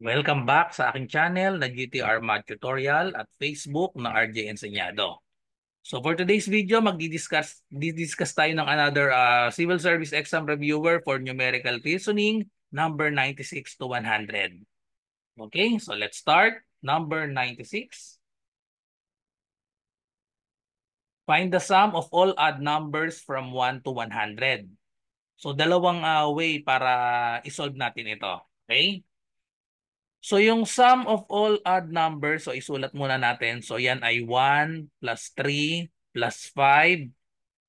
Welcome back sa aking channel na GTR Math Tutorial at Facebook na RJ Enseñado. So for today's video, magdi-discuss discuss tayo ng another uh, Civil Service Exam Reviewer for Numerical Reasoning, number 96 to 100. Okay, so let's start. Number 96. Find the sum of all odd numbers from 1 to 100. So dalawang uh, way para isolve natin ito. Okay? So yung sum of all odd numbers, so isulat muna natin. So yan ay 1 plus 3 plus 5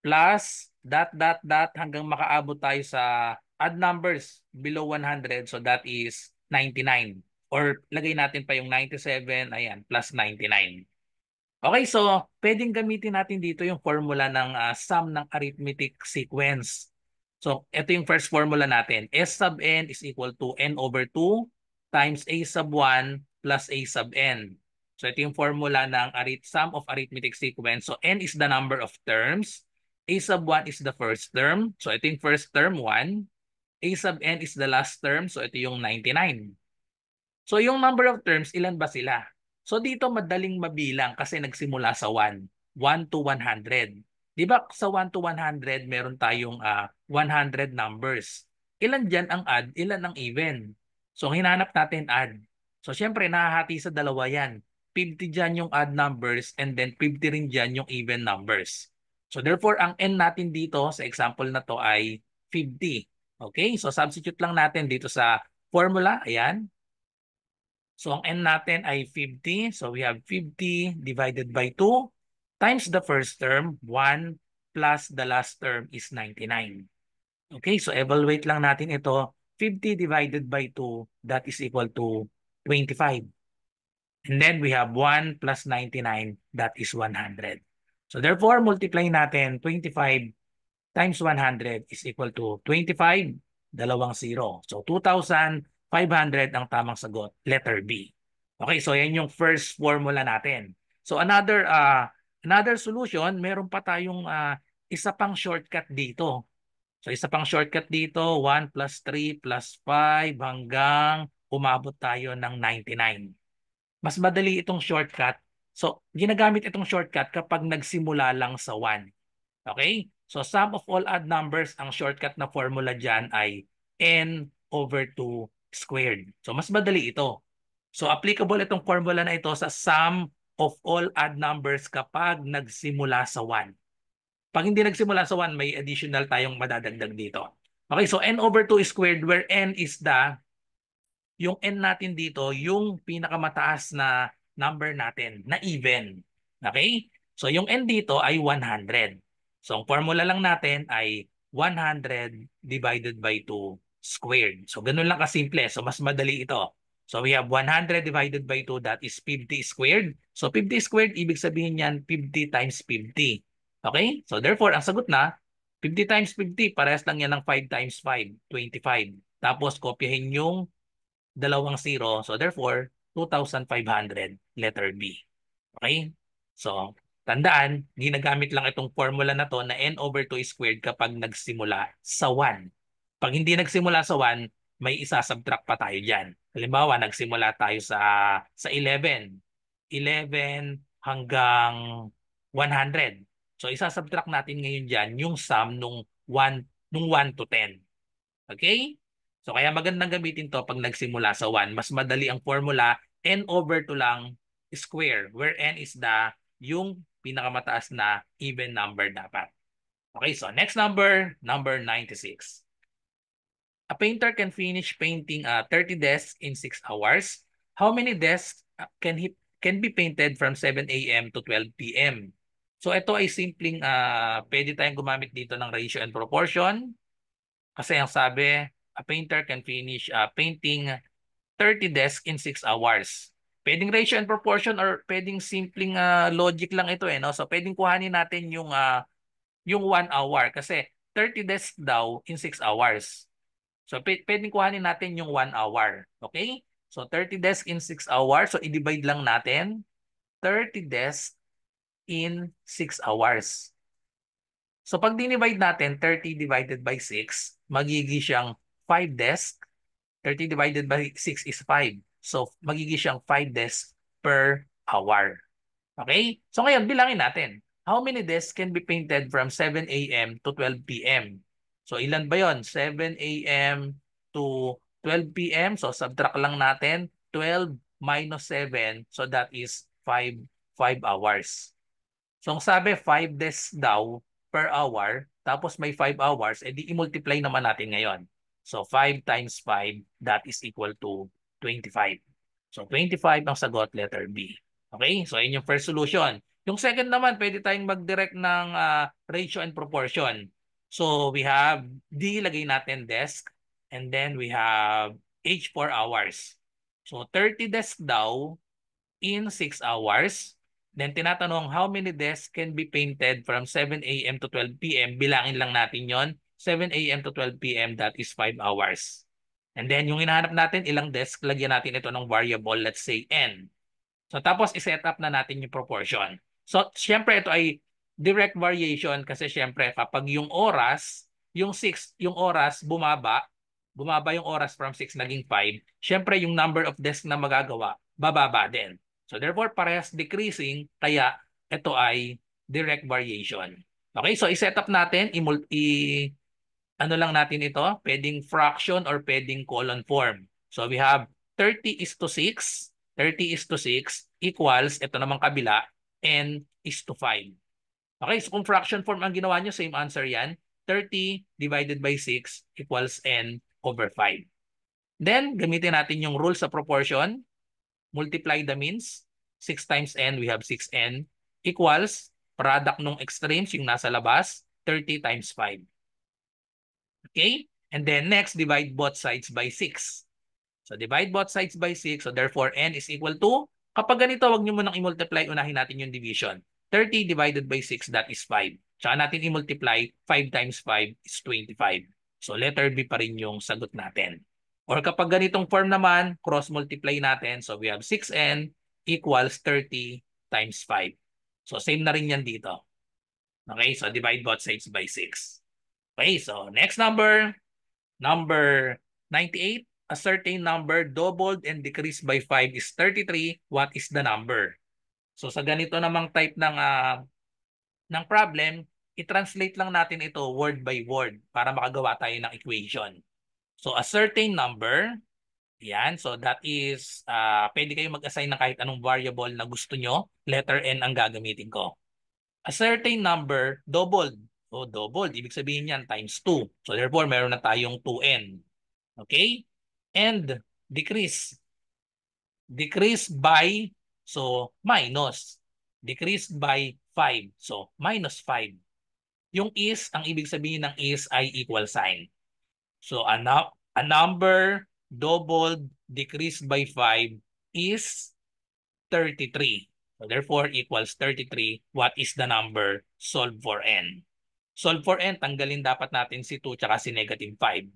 plus dot dot dot hanggang makaabot tayo sa odd numbers below 100. So that is 99. Or lagay natin pa yung 97, ayan, plus 99. Okay, so pwedeng gamitin natin dito yung formula ng uh, sum ng arithmetic sequence. So ito yung first formula natin. S sub n is equal to n over 2 times a sub 1 plus a sub n. So ito yung formula ng sum of arithmetic sequence. So n is the number of terms. A sub 1 is the first term. So ito yung first term, 1. A sub n is the last term. So ito yung 99. So yung number of terms, ilan ba sila? So dito madaling mabilang kasi nagsimula sa 1. 1 to 100. Diba ba sa 1 to 100, meron tayong uh, ah, 100 numbers. Ilan dyan ang add, ilan ang even? So hinanap natin add. So syempre nahahati sa dalawa yan. 50 dyan yung odd numbers and then 50 rin dyan yung even numbers. So therefore, ang n natin dito sa example na to ay 50. Okay? So substitute lang natin dito sa formula. Ayan. So ang n natin ay 50. So we have 50 divided by 2 times the first term, 1 plus the last term is 99. Okay? So evaluate lang natin ito 50 divided by 2, that is equal to 25. And then we have 1 plus 99, that is 100. So therefore, multiply natin 25 times 100 is equal to 25, dalawang zero. So 2,500 ang tamang sagot, letter B. Okay, so yan yung first formula natin. So another uh, another solution, meron pa tayong uh, isa pang shortcut dito. So isa pang shortcut dito, 1 plus 3 plus 5 hanggang umabot tayo ng 99. Mas madali itong shortcut. So ginagamit itong shortcut kapag nagsimula lang sa 1. Okay? So sum of all odd numbers, ang shortcut na formula dyan ay n over 2 squared. So mas madali ito. So applicable itong formula na ito sa sum of all odd numbers kapag nagsimula sa 1. Pag hindi nagsimula sa 1, may additional tayong madadagdag dito. Okay, so n over 2 squared where n is the, yung n natin dito, yung pinakamataas na number natin na even. Okay? So yung n dito ay 100. So ang formula lang natin ay 100 divided by 2 squared. So ganun lang kasimple. So mas madali ito. So we have 100 divided by 2 that is 50 squared. So 50 squared, ibig sabihin yan 50 times 50. Okay? So therefore, ang sagot na, 50 times 50, parehas lang yan ng 5 times 5, 25. Tapos kopyahin yung dalawang zero. So therefore, 2,500 letter B. Okay? So, tandaan, ginagamit lang itong formula na to na n over 2 squared kapag nagsimula sa 1. Pag hindi nagsimula sa 1, may isa-subtract pa tayo dyan. Halimbawa, nagsimula tayo sa sa 11. 11 hanggang 100 So isasubtract natin ngayon diyan yung sum nung 1, nung 1 to 10. Okay? So kaya magandang gamitin to pag nagsimula sa 1. Mas madali ang formula. n over 2 lang square where n is the yung pinakamataas na even number dapat. Okay, so next number, number 96. A painter can finish painting uh, 30 desks in 6 hours. How many desks can he can be painted from 7 a.m. to 12 p.m.? So ito ay simpleng uh, pwede tayong gumamit dito ng ratio and proportion. Kasi ang sabi, a painter can finish uh, painting 30 desks in 6 hours. Pwedeng ratio and proportion or pwedeng simpleng uh, logic lang ito eh. No? So pwedeng kuhanin natin yung, uh, yung 1 hour kasi 30 desks daw in 6 hours. So pwedeng kuhanin natin yung 1 hour. Okay? So 30 desks in 6 hours. So i-divide lang natin. 30 desks in 6 hours. So pag dinivide natin, 30 divided by 6, magigi siyang 5 desks. 30 divided by 6 is 5. So magigi siyang 5 desks per hour. Okay? So ngayon, bilangin natin. How many desks can be painted from 7 a.m. to 12 p.m.? So ilan ba yon? 7 a.m. to 12 p.m. So subtract lang natin. 12 minus 7. So that is 5, 5 hours. So ang sabi 5 days daw per hour tapos may 5 hours eh di i-multiply naman natin ngayon. So 5 times 5 that is equal to 25. So 25 ang sagot letter B. Okay? So yun yung first solution. Yung second naman, pwede tayong mag-direct ng uh, ratio and proportion. So we have D, lagay natin desk. And then we have H, 4 hours. So 30 desk daw in 6 hours. Then tinatanong, how many desks can be painted from 7 a.m. to 12 p.m.? Bilangin lang natin yon 7 a.m. to 12 p.m. that is 5 hours. And then yung hinahanap natin, ilang desk, lagyan natin ito ng variable, let's say n. So tapos iset up na natin yung proportion. So syempre ito ay direct variation kasi syempre kapag yung oras, yung 6, yung oras bumaba, bumaba yung oras from 6 naging 5, syempre yung number of desk na magagawa, bababa din. So therefore, parehas decreasing, kaya ito ay direct variation. Okay, so i-set up natin, i, i ano lang natin ito, pwedeng fraction or pwedeng colon form. So we have 30 is to 6, 30 is to 6 equals, ito namang kabila, n is to 5. Okay, so kung fraction form ang ginawa nyo, same answer yan. 30 divided by 6 equals n over 5. Then, gamitin natin yung rule sa proportion multiply the means. 6 times n, we have 6n equals product ng extremes, yung nasa labas, 30 times 5. Okay? And then next, divide both sides by 6. So divide both sides by 6. So therefore, n is equal to, kapag ganito, wag nyo munang i-multiply, unahin natin yung division. 30 divided by 6, that is 5. Tsaka natin i-multiply, 5 times 5 is 25. So letter B pa rin yung sagot natin. Or kapag ganitong form naman, cross-multiply natin. So we have 6n equals 30 times 5. So same na rin yan dito. Okay, so divide both sides by 6. Okay, so next number, number 98. A certain number doubled and decreased by 5 is 33. What is the number? So sa ganito namang type ng uh, ng problem, i-translate lang natin ito word by word para makagawa tayo ng equation. So a certain number, yan. So that is, uh, pwede kayo mag-assign ng kahit anong variable na gusto nyo. Letter N ang gagamitin ko. A certain number doubled. O so doubled, ibig sabihin yan times 2. So therefore, meron na tayong 2N. Okay? And decrease. Decrease by, so minus. Decrease by 5. So minus 5. Yung is, ang ibig sabihin ng is ay equal sign. So a, a number doubled decreased by 5 is 33. So therefore, equals 33. What is the number solved for n? Solve for n, tanggalin dapat natin si 2 tsaka si negative 5.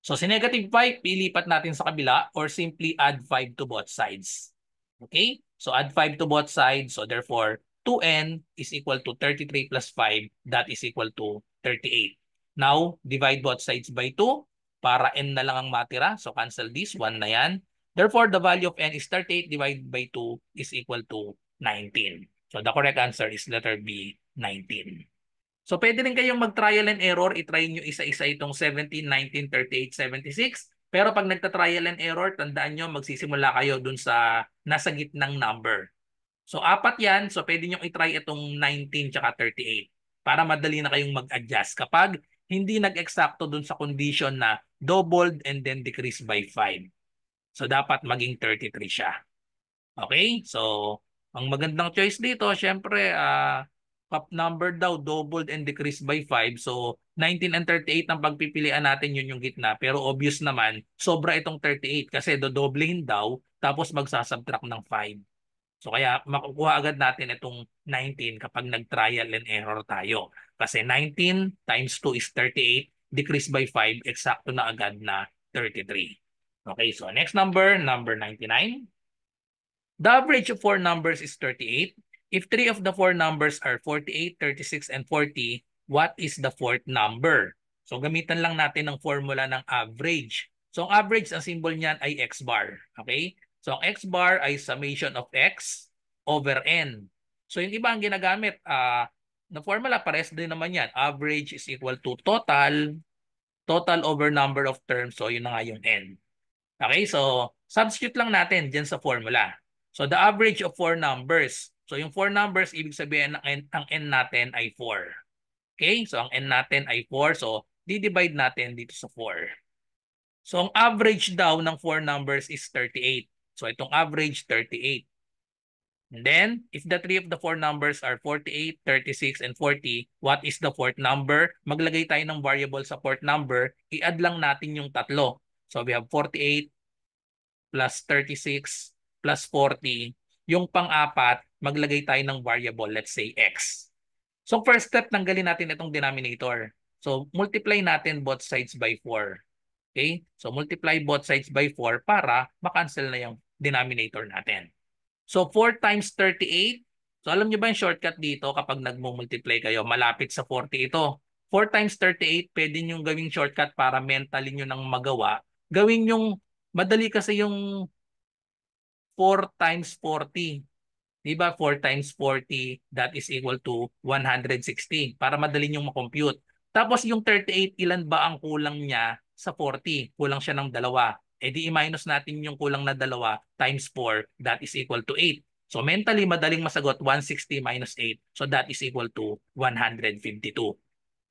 So si negative 5, ilipat natin sa kabila or simply add 5 to both sides. Okay? So add 5 to both sides. So therefore, 2n is equal to 33 plus 5. That is equal to 38. Now, divide both sides by 2 para n na lang ang matira. So cancel this, 1 na yan. Therefore, the value of n is 38 divided by 2 is equal to 19. So the correct answer is letter B, 19. So pwede rin kayong mag-trial and error. I-try nyo isa-isa itong 17, 19, 38, 76. Pero pag nagta-trial and error, tandaan nyo magsisimula kayo dun sa nasa gitnang number. So apat yan. So pwede nyo i-try itong 19 at 38 para madali na kayong mag-adjust. Kapag hindi nag exacto dun sa condition na doubled and then decreased by 5. So dapat maging 33 siya. Okay? So ang magandang choice dito, syempre uh, ah, cup number daw doubled and decreased by 5. So 19 and 38 ang pagpipilian natin yun yung gitna. Pero obvious naman, sobra itong 38 kasi do dodoblihin daw tapos magsasubtract ng 5. So kaya makukuha agad natin itong 19 kapag nag-trial and error tayo. Kasi 19 times 2 is 38, decrease by 5, eksakto na agad na 33. Okay, so next number, number 99. The average of four numbers is 38. If three of the four numbers are 48, 36, and 40, what is the fourth number? So gamitan lang natin ang formula ng average. So average, ang symbol niyan ay x bar. Okay? So ang x bar ay summation of x over n. So yung iba ang ginagamit, uh, na formula pares din naman yan. Average is equal to total, total over number of terms. So yun na nga yung n. Okay, so substitute lang natin dyan sa formula. So the average of four numbers. So yung four numbers, ibig sabihin ang n, ang n natin ay 4. Okay, so ang n natin ay 4. So di-divide natin dito sa 4. So ang average daw ng four numbers is 38. So itong average, 38. And then, if the three of the four numbers are 48, 36, and 40, what is the fourth number? Maglagay tayo ng variable sa fourth number. I-add lang natin yung tatlo. So we have 48 plus 36 plus 40. Yung pang-apat, maglagay tayo ng variable, let's say x. So first step, nanggalin natin itong denominator. So multiply natin both sides by 4. Okay? So multiply both sides by 4 para makancel na yung denominator natin. So 4 times 38. So alam nyo ba yung shortcut dito kapag nagmumultiply kayo? Malapit sa 40 ito. 4 times 38, pwede nyo gawing shortcut para mentally nyo nang magawa. Gawin yung, madali kasi yung 4 times 40. Diba 4 times 40, that is equal to 160. Para madali nyo makompute. Tapos yung 38, ilan ba ang kulang niya sa 40? Kulang siya ng dalawa eh di i-minus natin yung kulang na dalawa times 4, that is equal to 8. So mentally, madaling masagot 160 minus 8. So that is equal to 152.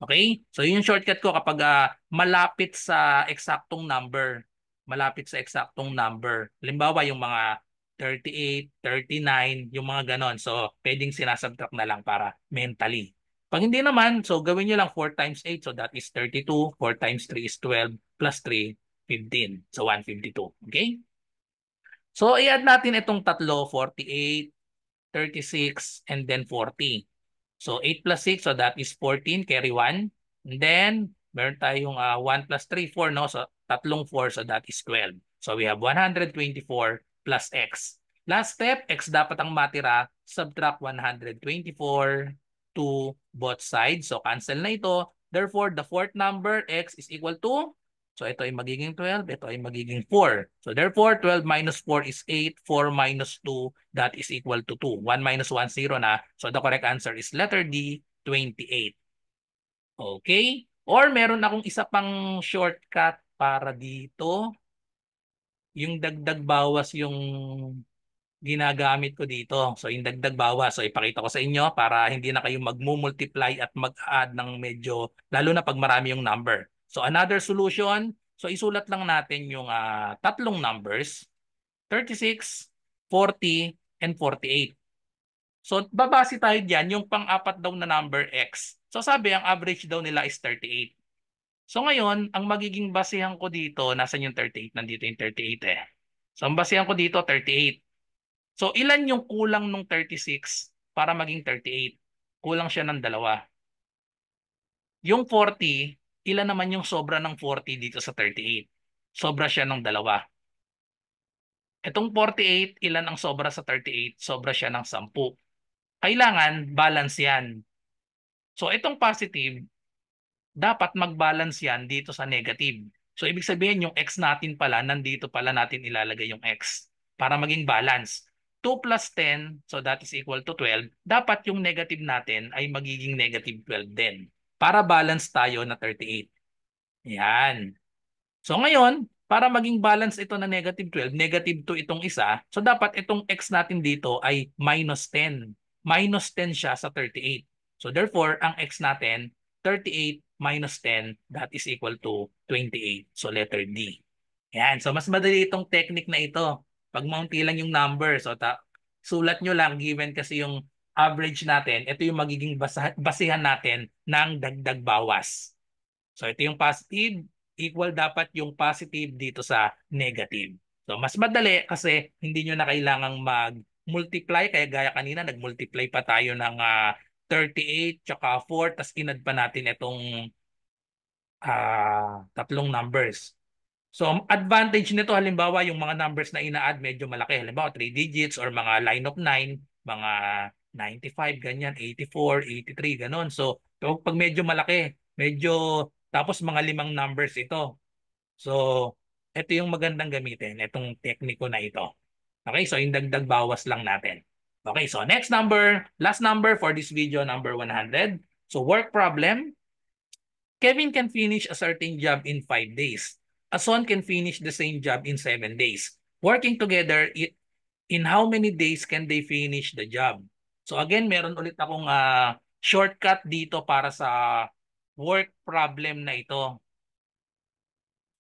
Okay? So yun yung shortcut ko kapag uh, malapit sa eksaktong number. Malapit sa eksaktong number. Halimbawa, yung mga 38, 39, yung mga ganon. So pwedeng sinasubtract na lang para mentally. Pag hindi naman, so gawin nyo lang 4 times 8. So that is 32. 4 times 3 is 12. Plus 3 15. So 152. Okay? So i-add natin itong tatlo, 48, 36, and then 40. So 8 plus 6, so that is 14, carry 1. And then meron tayong uh, 1 plus 3, 4, no? So tatlong 4, so that is 12. So we have 124 plus x. Last step, x dapat ang matira. Subtract 124 to both sides. So cancel na ito. Therefore, the fourth number, x is equal to So ito ay magiging 12, ito ay magiging 4. So therefore, 12 minus 4 is 8, 4 minus 2, that is equal to 2. 1 minus 1, 0 na. So the correct answer is letter D, 28. Okay? Or meron akong isa pang shortcut para dito. Yung dagdag bawas yung ginagamit ko dito. So yung dagdag bawas, so ipakita ko sa inyo para hindi na kayo mag-multiply at mag-add ng medyo, lalo na pag marami yung number. So another solution, so isulat lang natin yung uh, tatlong numbers, 36, 40, and 48. So babasi tayo diyan yung pang-apat daw na number x. So sabi ang average daw nila is 38. So ngayon, ang magiging basehan ko dito, nasan yung 38? Nandito yung 38 eh. So ang basehan ko dito 38. So ilan yung kulang nung 36 para maging 38? Kulang siya ng dalawa. Yung 40, ilan naman yung sobra ng 40 dito sa 38? Sobra siya ng dalawa. Itong 48, ilan ang sobra sa 38? Sobra siya ng 10. Kailangan balance yan. So itong positive, dapat mag-balance yan dito sa negative. So ibig sabihin yung x natin pala, nandito pala natin ilalagay yung x para maging balance. 2 plus 10, so that is equal to 12, dapat yung negative natin ay magiging negative 12 din para balance tayo na 38. Yan. So ngayon, para maging balance ito na negative 12, negative 2 itong isa, so dapat itong x natin dito ay minus 10. Minus 10 siya sa 38. So therefore, ang x natin, 38 minus 10, that is equal to 28. So letter D. Yan. So mas madali itong technique na ito. Pag maunti lang yung number, so ta sulat nyo lang, given kasi yung average natin, ito yung magiging basahan, basihan natin ng dagdag bawas. So ito yung positive, equal dapat yung positive dito sa negative. So mas madali kasi hindi nyo na kailangang mag-multiply. Kaya gaya kanina, nag-multiply pa tayo ng uh, ah, 38 tsaka 4 tapos inad pa natin itong uh, tatlong numbers. So advantage nito halimbawa yung mga numbers na ina-add medyo malaki. Halimbawa 3 digits or mga line of 9, mga 95, ganyan, 84, 83, ganon. So, pag medyo malaki, medyo, tapos mga limang numbers ito. So, ito yung magandang gamitin, itong tekniko na ito. Okay, so yung dagdag bawas lang natin. Okay, so next number, last number for this video, number 100. So, work problem. Kevin can finish a certain job in 5 days. Ason can finish the same job in 7 days. Working together, it, in how many days can they finish the job? So again, meron ulit akong uh, shortcut dito para sa work problem na ito.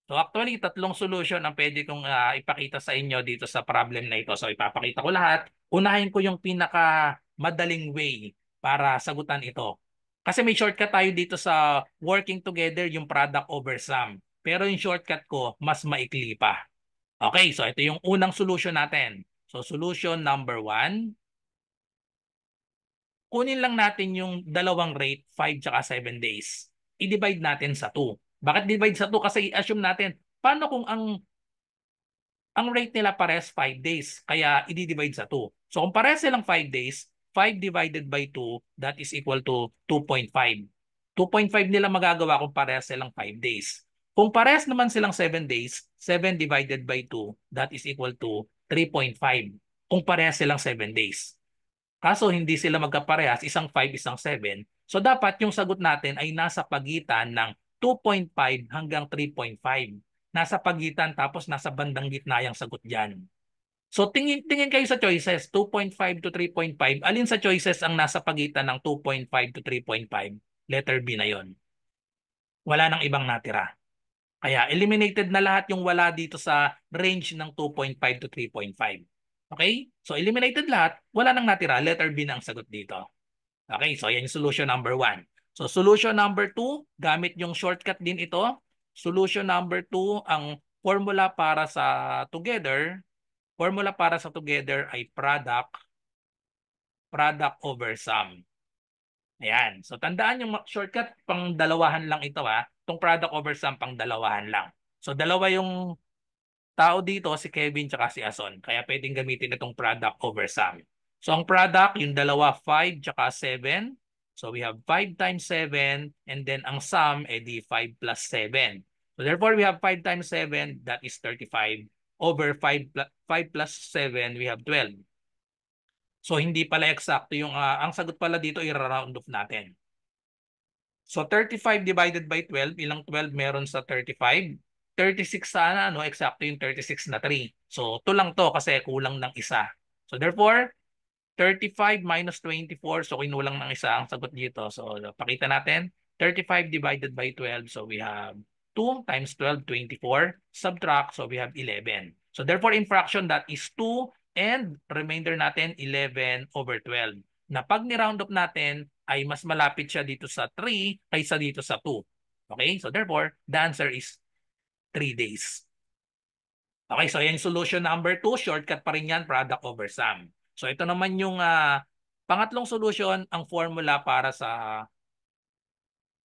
So actually, tatlong solution ang pwede kong uh, ipakita sa inyo dito sa problem na ito. So ipapakita ko lahat. Unahin ko yung pinaka madaling way para sagutan ito. Kasi may shortcut tayo dito sa working together yung product over sum. Pero yung shortcut ko, mas maikli pa. Okay, so ito yung unang solution natin. So solution number one, kunin lang natin yung dalawang rate, 5 tsaka 7 days. I-divide natin sa 2. Bakit divide sa 2? Kasi i-assume natin, paano kung ang ang rate nila pares 5 days, kaya i-divide sa 2. So kung pares silang 5 days, 5 divided by 2, that is equal to 2.5. 2.5 nila magagawa kung pares silang 5 days. Kung pares naman silang 7 days, 7 divided by 2, that is equal to 3.5 kung pares silang 7 days. Kaso hindi sila magkaparehas, isang 5, isang 7. So dapat yung sagot natin ay nasa pagitan ng 2.5 hanggang 3.5. Nasa pagitan tapos nasa bandang gitna yung sagot dyan. So tingin, tingin kayo sa choices, 2.5 to 3.5. Alin sa choices ang nasa pagitan ng 2.5 to 3.5? Letter B na yon. Wala nang ibang natira. Kaya eliminated na lahat yung wala dito sa range ng 2.5 to 3.5. Okay? So eliminated lahat, wala nang natira. Letter B na ang sagot dito. Okay, so yan yung solution number 1. So solution number 2, gamit yung shortcut din ito. Solution number 2, ang formula para sa together, formula para sa together ay product, product over sum. Ayan. So tandaan yung shortcut, pang dalawahan lang ito ha. Itong product over sum, pang dalawahan lang. So dalawa yung tao dito si Kevin tsaka si Ason. Kaya pwedeng gamitin itong product over sum. So ang product, yung dalawa 5 tsaka 7. So we have 5 times 7 and then ang sum edi eh, 5 plus 7. So therefore we have 5 times 7 that is 35 over 5 5 plus 7 we have 12. So hindi pala eksakto yung uh, ang sagot pala dito i-round off natin. So 35 divided by 12, ilang 12 meron sa 35? 36 sana, ano, exacto yung 36 na 3. So, to lang to kasi kulang ng isa. So, therefore, 35 minus 24, so kinulang ng isa ang sagot dito. So, pakita natin, 35 divided by 12, so we have 2 times 12, 24. Subtract, so we have 11. So, therefore, in fraction, that is 2 and remainder natin, 11 over 12. Na pag ni-round up natin, ay mas malapit siya dito sa 3 kaysa dito sa 2. Okay? So, therefore, the answer is 3 days. Okay, so yan solution number 2, shortcut pa rin yan, product over sum. So ito naman yung uh, pangatlong solution, ang formula para sa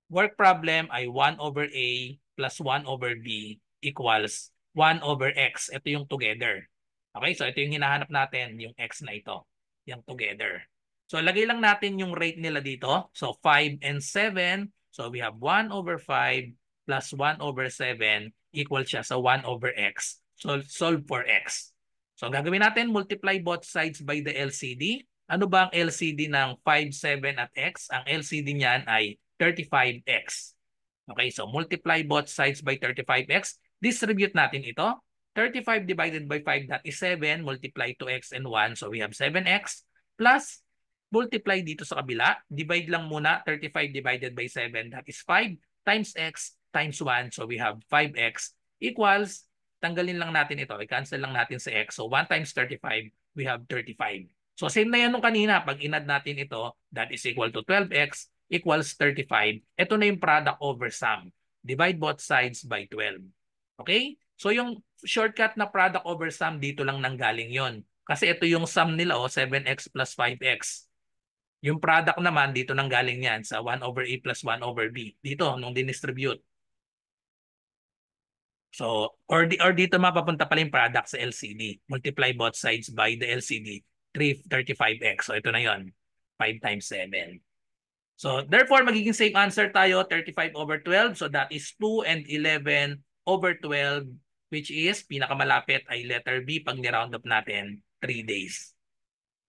work problem ay 1 over A plus 1 over B equals 1 over X. Ito yung together. Okay, so ito yung hinahanap natin, yung X na ito, yung together. So lagay lang natin yung rate nila dito. So 5 and 7, so we have 1 over 5 plus 1 over 7 equals siya sa 1 over x. So, solve for x. So gagawin natin, multiply both sides by the LCD. Ano ba ang LCD ng 5, 7 at x? Ang LCD niyan ay 35x. Okay, so multiply both sides by 35x. Distribute natin ito. 35 divided by 5, that is 7. Multiply 2x and 1. So we have 7x plus multiply dito sa kabila. Divide lang muna. 35 divided by 7, that is 5 times x times 1, so we have 5x equals, tanggalin lang natin ito, i-cancel lang natin sa x. So 1 times 35, we have 35. So same na yan nung kanina, pag inad natin ito, that is equal to 12x equals 35. Ito na yung product over sum. Divide both sides by 12. Okay? So yung shortcut na product over sum, dito lang nanggaling yon Kasi ito yung sum nila, oh, 7x plus 5x. Yung product naman, dito nang galing yan sa 1 over A plus 1 over B. Dito, nung dinistribute. So, or, di, or dito mapapunta pala yung product sa LCD. Multiply both sides by the LCD. 335x. So, ito na yon 5 times 7. So, therefore, magiging same answer tayo, 35 over 12. So, that is 2 and 11 over 12, which is, pinakamalapit ay letter B pag ni-round up natin, 3 days.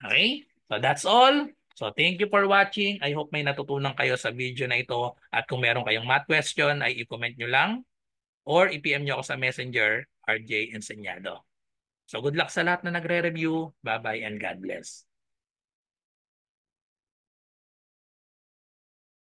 Okay? So, that's all. So, thank you for watching. I hope may natutunan kayo sa video na ito. At kung meron kayong math question, ay i-comment nyo lang or ipm pm nyo ako sa Messenger, RJ Ensenyado. So good luck sa lahat na nagre-review. Bye-bye and God bless.